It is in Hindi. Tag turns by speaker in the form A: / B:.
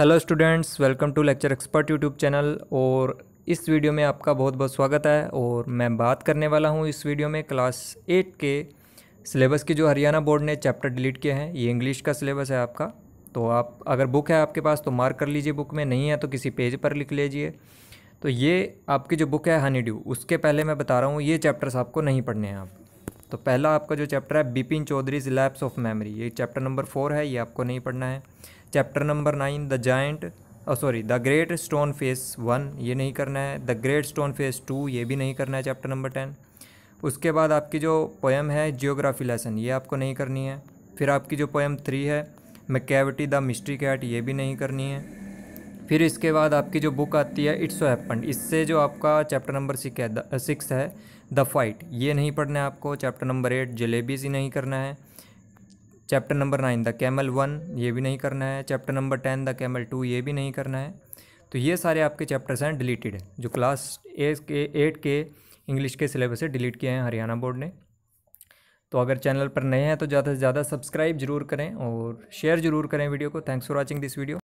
A: hello students welcome to lecture expert YouTube channel और इस वीडियो में आपका बहुत बहुत स्वागत है और मैं बात करने वाला हूँ इस वीडियो में क्लास एट के सिलेबस की जो हरियाणा बोर्ड ने चैप्टर डिलीट किए हैं ये इंग्लिश का सिलेबस है आपका तो आप अगर बुक है आपके पास तो मार्क कर लीजिए बुक में नहीं है तो किसी पेज पर लिख लीजिए तो ये आपकी जो बुक है हनी ड्यू उसके पहले मैं बता रहा हूँ ये चैप्टर्स आपको नहीं पढ़ने हैं आप तो पहला आपका जो चैप्टर है Bipin Choudhary's lapse of memory ये चैप्टर नंबर फोर है ये आपको नहीं पढ़ना है chapter number nine the giant sorry the great stone face one ये नहीं करना है the great stone face two ये भी नहीं करना है चैप्टर नंबर टेन उसके बाद आपकी जो पोएम है जियोग्राफी लेसन ये आपको नहीं करनी है फिर आपकी जो पोएम थ्री है मैकेविटी द मिस्ट्री कैट ये भी नहीं करनी है फिर इसके बाद आपकी जो बुक आती है इट्स हैपन इससे जो आपका चैप्टर नंबर सिक्स है सिक्स है द फाइट ये नहीं पढ़ना है आपको चैप्टर नंबर एट जलेबीज ही नहीं करना है chapter number nine the camel one ये भी नहीं करना है chapter number ten the camel two ये भी नहीं करना है तो ये सारे आपके चैप्टर्स हैं डिलीटेड जो क्लास एट के एट के इंग्लिश के सिलेबस से डिलीट किए हैं हरियाणा बोर्ड ने तो अगर चैनल पर नए हैं तो ज़्यादा से ज़्यादा सब्सक्राइब जरूर करें और शेयर जरूर करें वीडियो को thanks for watching this video